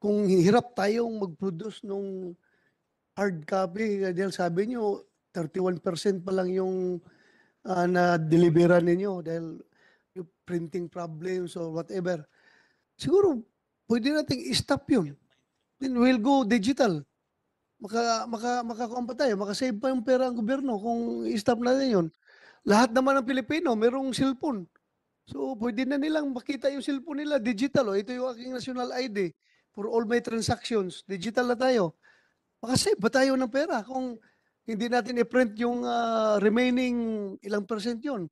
kung hirap tayong mag-produce nung hard copy, eh, dahil sabi nyo, 31% pa lang yung uh, ah, na-deliveran ninyo dahil yung printing problems or whatever. Siguro, pwede nating i-stop yun. Then we'll go digital. Maka, maka, makakuha tayo, makasave pa yung pera ang gobyerno kung i-stop natin yun. Lahat naman ng Pilipino, merong cellphone. So, pwede na nilang makita yung cellphone nila, digital. Oh. Ito yung aking national ID for all my transactions, digital na tayo. Kasi ba tayo ng pera kung hindi natin i-print yung uh, remaining ilang percent yon